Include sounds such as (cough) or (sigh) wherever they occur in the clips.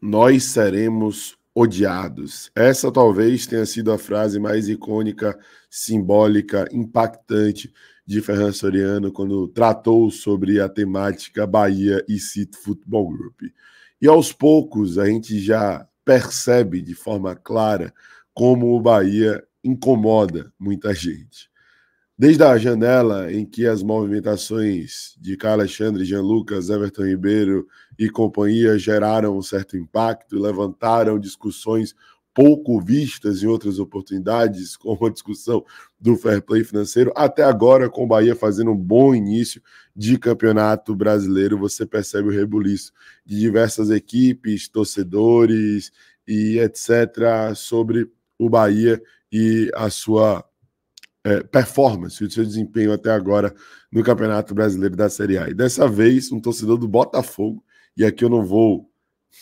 nós seremos odiados. Essa talvez tenha sido a frase mais icônica, simbólica, impactante de Ferran Soriano quando tratou sobre a temática Bahia e City Football Group. E aos poucos a gente já percebe de forma clara como o Bahia incomoda muita gente. Desde a janela em que as movimentações de Carlos Alexandre, Jean Lucas, Everton Ribeiro e companhia geraram um certo impacto, levantaram discussões pouco vistas em outras oportunidades, (laughs) como a discussão do fair play financeiro, até agora com o Bahia fazendo um bom início de campeonato brasileiro, você percebe o rebuliço de diversas equipes, torcedores e etc. sobre o Bahia e a sua é, performance, o seu desempenho até agora no Campeonato Brasileiro da Série A. E dessa vez, um torcedor do Botafogo, e aqui eu não vou,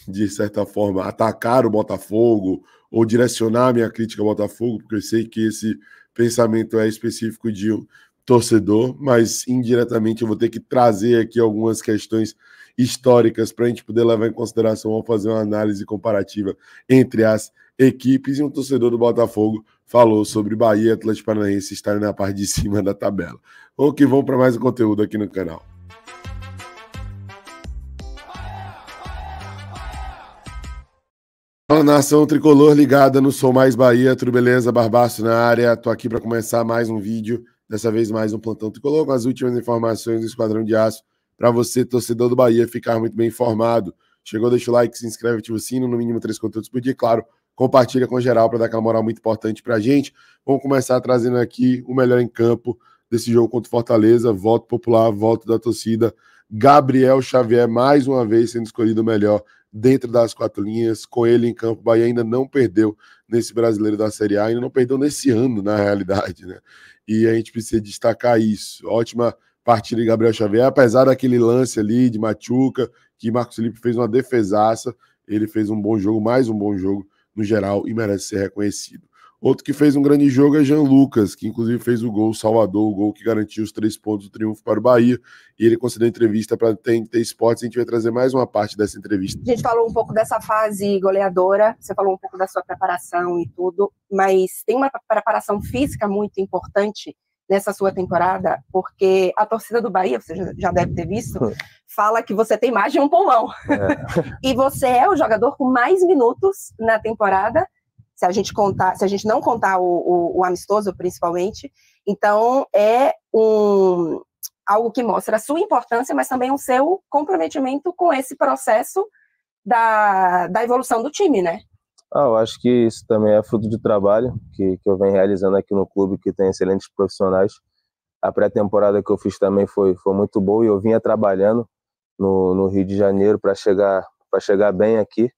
de certa forma, atacar o Botafogo ou direcionar minha crítica ao Botafogo, porque eu sei que esse pensamento é específico de um torcedor, mas indiretamente eu vou ter que trazer aqui algumas questões históricas para a gente poder levar em consideração ao fazer uma análise comparativa entre as equipes. E um torcedor do Botafogo falou sobre Bahia e Atlético Paranaense estarem na parte de (laughs) cima da tabela. Ou que vão para mais um conteúdo aqui no canal. Fala nação tricolor ligada no Sou Mais Bahia, tudo beleza? Barbaço na área, tô aqui para começar mais um vídeo, dessa vez mais um plantão tricolor com as últimas informações do Esquadrão de Aço para você, torcedor do Bahia, ficar muito bem informado. Chegou, deixa o like, se inscreve, ativa o sino, no mínimo três conteúdos por dia, claro. Compartilha com geral para dar aquela moral muito importante para a gente. Vamos começar trazendo aqui o melhor em campo desse jogo contra o Fortaleza. Voto popular, voto da torcida. Gabriel Xavier, mais uma vez, sendo escolhido o melhor dentro das quatro linhas, com ele em campo, o Bahia ainda não perdeu nesse brasileiro da Série A, ainda não perdeu nesse ano, na realidade, né? E a gente precisa destacar isso. Ótima partida de Gabriel Xavier, apesar daquele lance ali de Machuca, que Marcos Felipe fez uma defesaça, ele fez um bom jogo, mais um bom jogo no geral e merece ser reconhecido. Outro que fez um grande jogo é Jean Lucas, que inclusive fez o gol Salvador, o gol que garantiu os três pontos do triunfo para o Bahia. E ele concedeu entrevista para a TNT Esportes. A gente vai trazer mais uma parte dessa entrevista. A gente falou um pouco dessa fase goleadora, você falou um pouco da sua preparação e tudo, mas tem uma preparação física muito importante nessa sua temporada, porque a torcida do Bahia, você já deve ter visto, hum. fala que você tem mais de um pulmão. É. (laughs) e você é o jogador com mais minutos na temporada, se a gente contar, se a gente não contar o, o, o amistoso principalmente. Então é um algo que mostra a sua importância, mas também o seu comprometimento com esse processo da, da evolução do time, né? Ah, eu acho que isso também é fruto de trabalho que, que eu venho realizando aqui no clube, que tem excelentes profissionais. A pré-temporada que eu fiz também foi, foi muito boa e eu vinha trabalhando no, no Rio de Janeiro para chegar, chegar bem aqui.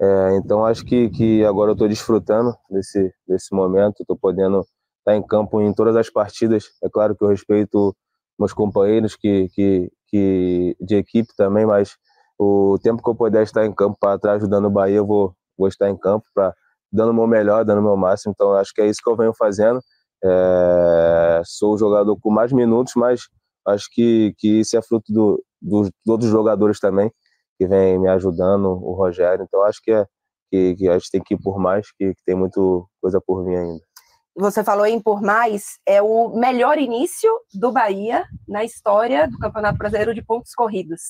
É, então acho que, que agora eu estou desfrutando desse, desse momento, estou podendo estar tá em campo em todas as partidas. É claro que eu respeito meus companheiros que, que, que de equipe também, mas o tempo que eu puder estar em campo para estar tá ajudando o Bahia, eu vou, vou estar em campo para dando o meu melhor, dando o meu máximo. Então acho que é isso que eu venho fazendo. É, sou o jogador com mais minutos, mas acho que, que isso é fruto do, dos outros jogadores também que vem me ajudando, o Rogério. Então acho que, é, que, que a gente tem que ir por mais, que, que tem muita coisa por vir ainda. Você falou em por mais, é o melhor início do Bahia na história do Campeonato Brasileiro de pontos corridos.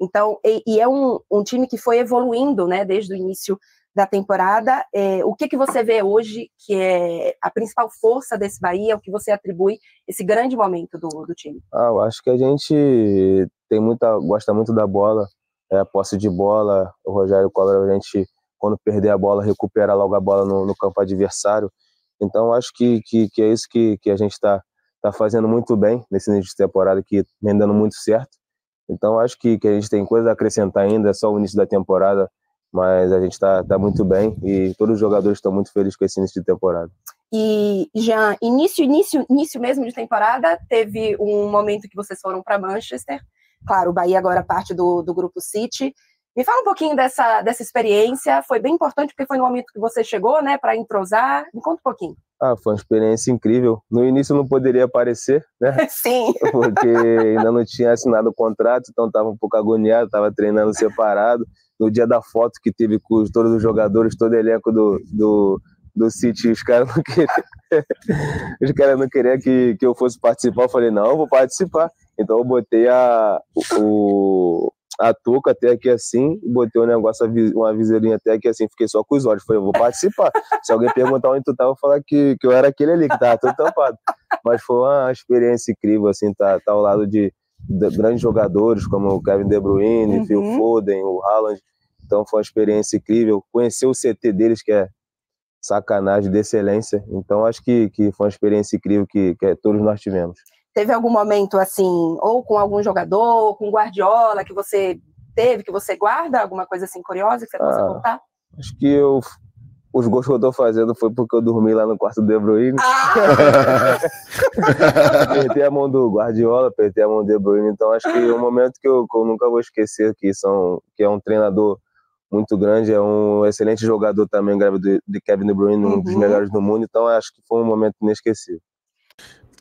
Então, e, e é um, um time que foi evoluindo, né, desde o início da temporada. É, o que, que você vê hoje que é a principal força desse Bahia? O que você atribui esse grande momento do, do time? Ah, eu acho que a gente tem muita, gosta muito da bola, é, a posse de bola. O Rogério cobra a gente, quando perder a bola, recupera logo a bola no, no campo adversário. Então, acho que, que, que, é isso que, que a gente está tá fazendo muito bem nesse início de temporada, que vem dando muito certo. Então, acho que, que a gente tem coisa a acrescentar ainda, é só o início da temporada mas a gente está tá muito bem e todos os jogadores estão muito felizes com esse início de temporada. E já início, início, início mesmo de temporada, teve um momento que vocês foram para Manchester. Claro, o Bahia agora parte do, do grupo City. Me fala um pouquinho dessa, dessa experiência. Foi bem importante porque foi no momento que você chegou, né, para entrosar. Me conta um pouquinho. Ah, foi uma experiência incrível. No início não poderia aparecer, né? (laughs) Sim. Porque ainda não tinha assinado o contrato, então estava um pouco agoniado, estava treinando separado no dia da foto que teve com todos os jogadores, todo o elenco do, do, do City, os caras não queriam, (laughs) os caras não queriam que, que eu fosse participar. Eu falei, não, eu vou participar. Então eu botei a, o, a touca até aqui assim, botei um negócio, uma viseirinha até aqui assim, fiquei só com os olhos. Falei, eu vou participar. Se alguém perguntar onde tu tava, eu vou falar que, que eu era aquele ali, que tava tudo tampado. Mas foi uma experiência incrível, assim, tá, tá ao lado de, grandes jogadores como o Kevin De Bruyne, uhum. Phil Foden, o Haaland. Então foi uma experiência incrível. Conhecer o CT deles, que é sacanagem de excelência. Então acho que, que foi uma experiência incrível que, que é, todos nós tivemos. Teve algum momento assim, ou com algum jogador, ou com Guardiola, que você teve, que você guarda? Alguma coisa assim curiosa que você ah, possa contar? Acho que eu os gols que eu tô fazendo foi porque eu dormi lá no quarto do De Bruyne. Ah! (laughs) apertei a mão do Guardiola, apertei a mão do De Bruyne. Então acho que um momento que eu, que eu, nunca vou esquecer que, são, que é um treinador muito grande, é um excelente jogador também, grave de Kevin De Bruyne, um dos uhum. melhores do mundo. Então acho que foi um momento inesquecível.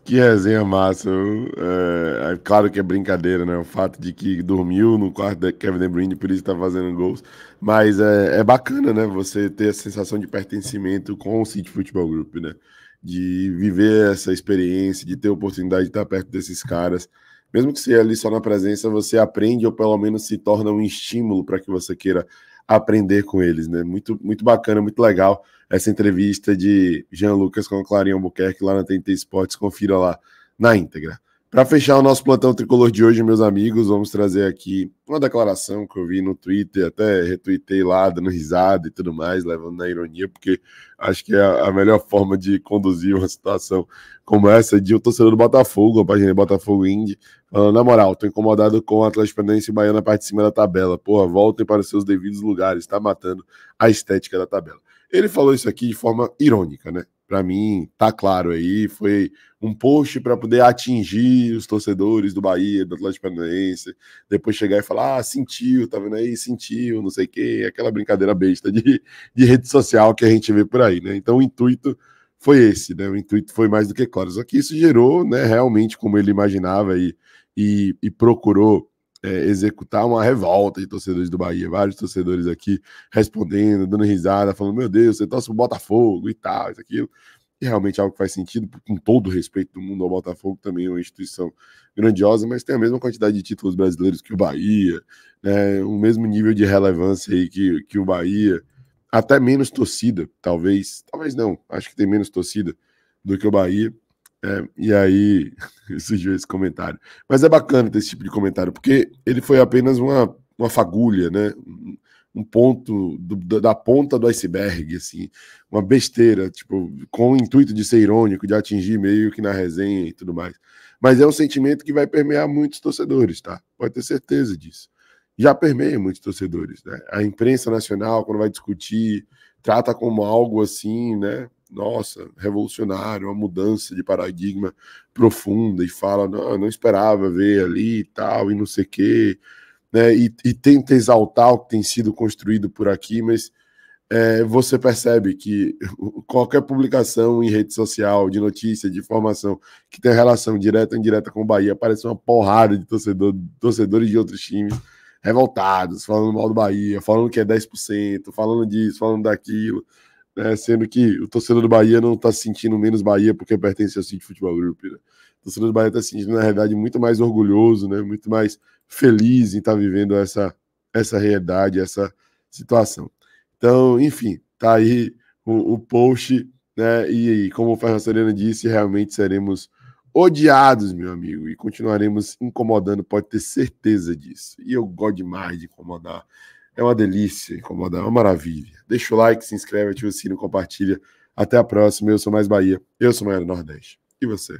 Que resenha massa. Eu, é, claro que é brincadeira, né? O fato de que dormiu no quarto da Kevin De Bruyne, por isso está fazendo gols. Mas é, é, bacana, né? Você ter a sensação de pertencimento com o City Football Group, né? De viver essa experiência, de ter a oportunidade de estar perto desses caras. Mesmo que seja ali só na presença, você aprende ou pelo menos se torna um estímulo para que você queira aprender com eles, né? Muito, muito bacana, muito legal essa entrevista de Jean Lucas com o Clarinho Albuquerque lá na TNT Sports. Confira lá na íntegra. Para fechar o nosso plantão tricolor de hoje, meus amigos, vamos trazer aqui uma declaração que eu vi no Twitter, até retuitei lá, dando risada e tudo mais, levando na ironia, porque acho que é a melhor forma de conduzir uma situação como essa de um torcedor do Botafogo, a página Botafogo Indy, falando, na moral, tô incomodado com o Atlético Paranaense e Bahia na parte de cima da tabela. Porra, voltem para os seus devidos lugares, tá matando a estética da tabela. Ele falou isso aqui de forma irônica, né? para mim tá claro aí, foi um post para poder atingir os torcedores do Bahia, do Atlético Paranaense, depois chegar e falar, ah, sentiu, tá vendo aí, sentiu, não sei o quê, aquela brincadeira besta de, de rede social que a gente vê por aí, né? Então o intuito foi esse, né? O intuito foi mais do que claro, só que isso gerou, né, realmente como ele imaginava e, e, e procurou é, executar uma revolta de torcedores do Bahia. Vários torcedores aqui respondendo, dando risada, falando: Meu Deus, você torce o Botafogo e tal, isso, aquilo. E realmente é algo que faz sentido, com todo o respeito do mundo ao Botafogo, também é uma instituição grandiosa, mas tem a mesma quantidade de títulos brasileiros que o Bahia, né, o mesmo nível de relevância aí que, que o Bahia, até menos torcida, talvez. Talvez não, acho que tem menos torcida do que o Bahia. É, e aí (laughs) surgiu esse comentário. Mas é bacana ter esse tipo de comentário, porque ele foi apenas uma, uma fagulha, né? Um ponto do, da ponta do iceberg, assim, uma besteira, tipo, com o intuito de ser irônico, de atingir meio que na resenha e tudo mais. Mas é um sentimento que vai permear muitos torcedores, tá? Pode ter certeza disso. Já permeia muitos torcedores, né? A imprensa nacional, quando vai discutir, trata como algo assim, né? nossa, revolucionário, uma mudança de paradigma profunda e fala, não, não esperava ver ali e tal, e não sei o quê, né? E, e, tenta exaltar o que tem sido construído por aqui, mas é, você percebe que (laughs) qualquer publicação em rede social, de notícia, de informação, que tem relação direta ou indireta com o Bahia, aparece uma porrada de torcedor, torcedores de outros times revoltados, falando mal do Bahia, falando que é 10%, falando disso, falando daquilo né? sendo que o torcedor do Bahia não está se sentindo menos Bahia porque pertence ao City Futebol Group. Né? O torcedor do Bahia está se sentindo, na realidade, muito mais orgulhoso, né? muito mais feliz em estar tá vivendo essa, essa realidade, essa situação. Então, enfim, está aí o, o post, né? E, e como o Ferro Serena disse, realmente seremos odiados, meu amigo, e continuaremos incomodando, pode ter certeza disso. E eu gosto demais de incomodar. É uma delícia incomodar, é uma maravilha. Deixa o like, se inscreve, ativa o sino, compartilha. Até a próxima. Eu sou Mais Bahia, eu sou Maior Nordeste. E você?